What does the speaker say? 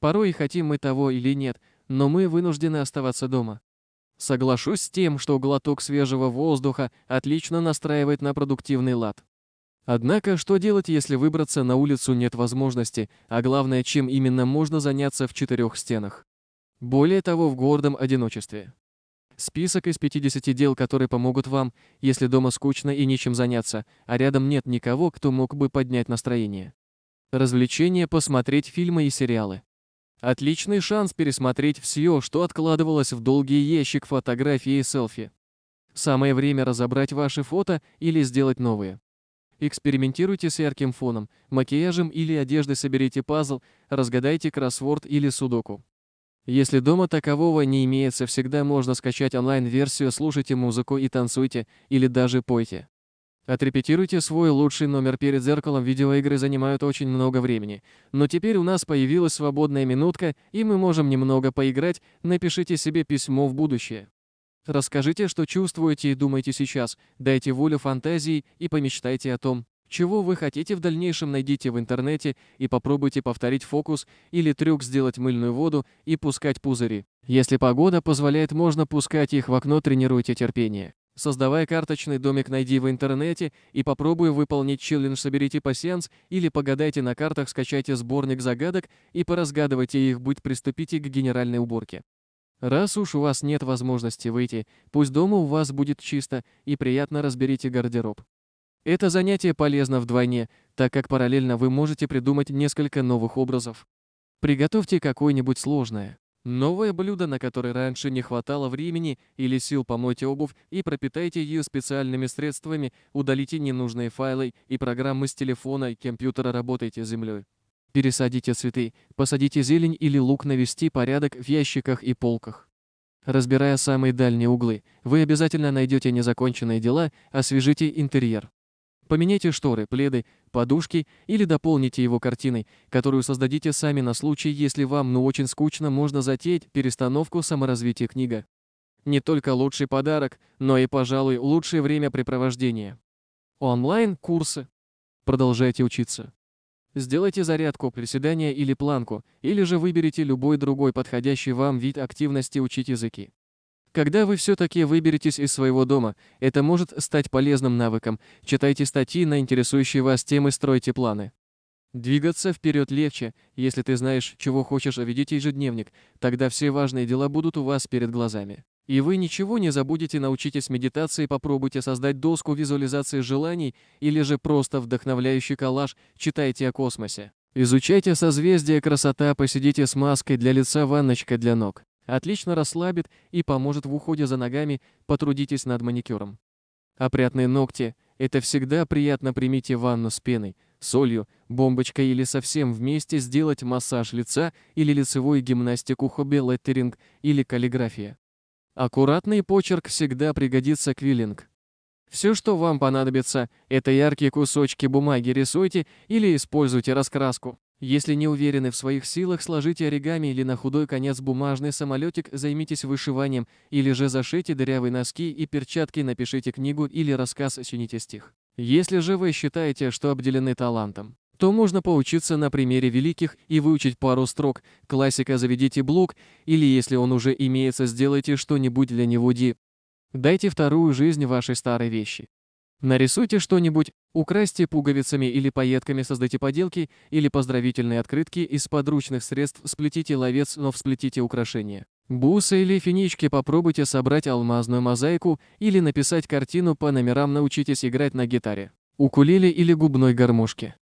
Порой и хотим мы того или нет, но мы вынуждены оставаться дома. Соглашусь с тем, что глоток свежего воздуха отлично настраивает на продуктивный лад. Однако, что делать, если выбраться на улицу нет возможности, а главное, чем именно можно заняться в четырех стенах? Более того, в гордом одиночестве. Список из 50 дел, которые помогут вам, если дома скучно и нечем заняться, а рядом нет никого, кто мог бы поднять настроение. Развлечения, посмотреть фильмы и сериалы. Отличный шанс пересмотреть все, что откладывалось в долгий ящик фотографии и селфи. Самое время разобрать ваши фото или сделать новые. Экспериментируйте с ярким фоном, макияжем или одеждой соберите пазл, разгадайте кроссворд или судоку. Если дома такового не имеется, всегда можно скачать онлайн-версию, слушайте музыку и танцуйте, или даже пойте. Отрепетируйте свой лучший номер перед зеркалом, видеоигры занимают очень много времени. Но теперь у нас появилась свободная минутка, и мы можем немного поиграть, напишите себе письмо в будущее. Расскажите, что чувствуете и думаете сейчас, дайте волю фантазии и помечтайте о том, чего вы хотите в дальнейшем, найдите в интернете и попробуйте повторить фокус или трюк сделать мыльную воду и пускать пузыри. Если погода позволяет, можно пускать их в окно, тренируйте терпение. Создавая карточный домик, найди в интернете и попробуй выполнить челлендж «Соберите пассианс» или погадайте на картах, скачайте сборник загадок и поразгадывайте их, будь приступите к генеральной уборке. Раз уж у вас нет возможности выйти, пусть дома у вас будет чисто и приятно разберите гардероб. Это занятие полезно вдвойне, так как параллельно вы можете придумать несколько новых образов. Приготовьте какое-нибудь сложное, Новое блюдо, на которое раньше не хватало времени или сил помойте обувь и пропитайте ее специальными средствами, удалите ненужные файлы и программы с телефона и компьютера работайте землей. Пересадите цветы, посадите зелень или лук навести порядок в ящиках и полках. Разбирая самые дальние углы, вы обязательно найдете незаконченные дела, освежите интерьер. Поменяйте шторы, пледы, подушки или дополните его картиной, которую создадите сами на случай, если вам ну очень скучно, можно затеять перестановку саморазвития книга. Не только лучший подарок, но и, пожалуй, лучшее времяпрепровождение. Онлайн-курсы. Продолжайте учиться. Сделайте зарядку, приседания или планку, или же выберите любой другой подходящий вам вид активности учить языки. Когда вы все-таки выберетесь из своего дома, это может стать полезным навыком. Читайте статьи на интересующие вас темы, стройте планы. Двигаться вперед легче, если ты знаешь, чего хочешь, ведите ежедневник, тогда все важные дела будут у вас перед глазами. И вы ничего не забудете, научитесь медитации, попробуйте создать доску визуализации желаний или же просто вдохновляющий коллаж, читайте о космосе. Изучайте созвездие красота, посидите с маской для лица, ванночкой для ног. Отлично расслабит и поможет в уходе за ногами, потрудитесь над маникюром. Опрятные ногти – это всегда приятно примите ванну с пеной, солью, бомбочкой или совсем вместе сделать массаж лица или лицевую гимнастику хобби леттеринг или каллиграфия. Аккуратный почерк всегда пригодится квиллинг. Все, что вам понадобится, это яркие кусочки бумаги рисуйте или используйте раскраску. Если не уверены в своих силах, сложите оригами или на худой конец бумажный самолетик, займитесь вышиванием, или же зашейте дырявые носки и перчатки, напишите книгу или рассказ, чините стих. Если же вы считаете, что обделены талантом, то можно поучиться на примере великих и выучить пару строк. Классика заведите блок, или если он уже имеется, сделайте что-нибудь для него ди. Дайте вторую жизнь вашей старой вещи. Нарисуйте что-нибудь, украсьте пуговицами или пайетками, создайте поделки или поздравительные открытки из подручных средств, сплетите ловец, но всплетите украшения. Бусы или финички попробуйте собрать алмазную мозаику или написать картину по номерам научитесь играть на гитаре, укулеле или губной гармошке.